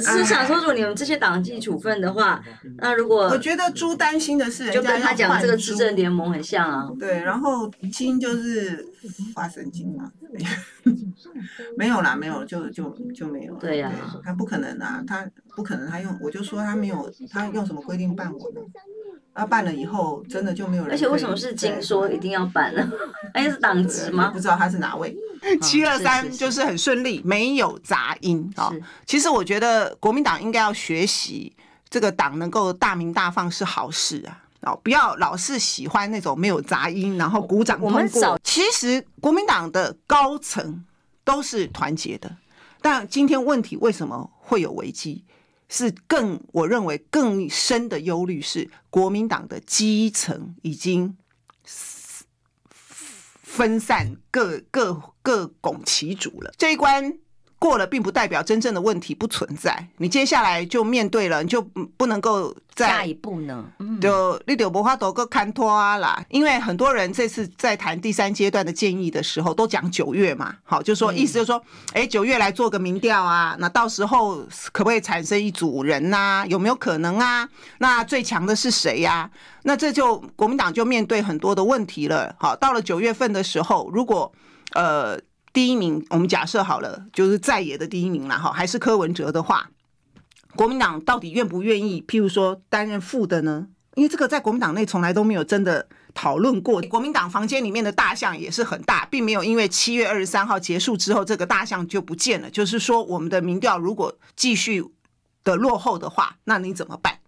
是想说，如果你们这些党纪处分的话，那如果我觉得猪担心的是，就跟他讲这个执政联盟很像啊。对，然后金就是发神经嘛，没有啦，没有，就就就没有了。对呀，他不可能啊，他不可能，他用我就说他没有，他用什么规定办我呢？啊，办了以后真的就没有人。而且为什么是金说一定要办呢？还 是党职吗？不知道他是哪位？七二三就是很顺利，没有杂音啊。其实我觉得国民党应该要学习，这个党能够大名大放是好事啊。哦，不要老是喜欢那种没有杂音，然后鼓掌通过。其实国民党的高层都是团结的，但今天问题为什么会有危机？是更，我认为更深的忧虑是，国民党的基层已经分散各各各拱其主了，这一关。过了并不代表真正的问题不存在，你接下来就面对了，你就不能够再下一步呢，就你丢不花头个看脱啦。因为很多人这次在谈第三阶段的建议的时候，都讲九月嘛，好，就说意思就是说，哎，九月来做个民调啊，那到时候可不可以产生一组人呐？有没有可能啊？那最强的是谁呀？那这就国民党就面对很多的问题了。好，到了九月份的时候，如果呃。第一名，我们假设好了，就是在野的第一名了哈，还是柯文哲的话，国民党到底愿不愿意，譬如说担任副的呢？因为这个在国民党内从来都没有真的讨论过。国民党房间里面的大象也是很大，并没有因为七月二十三号结束之后，这个大象就不见了。就是说，我们的民调如果继续的落后的话，那你怎么办？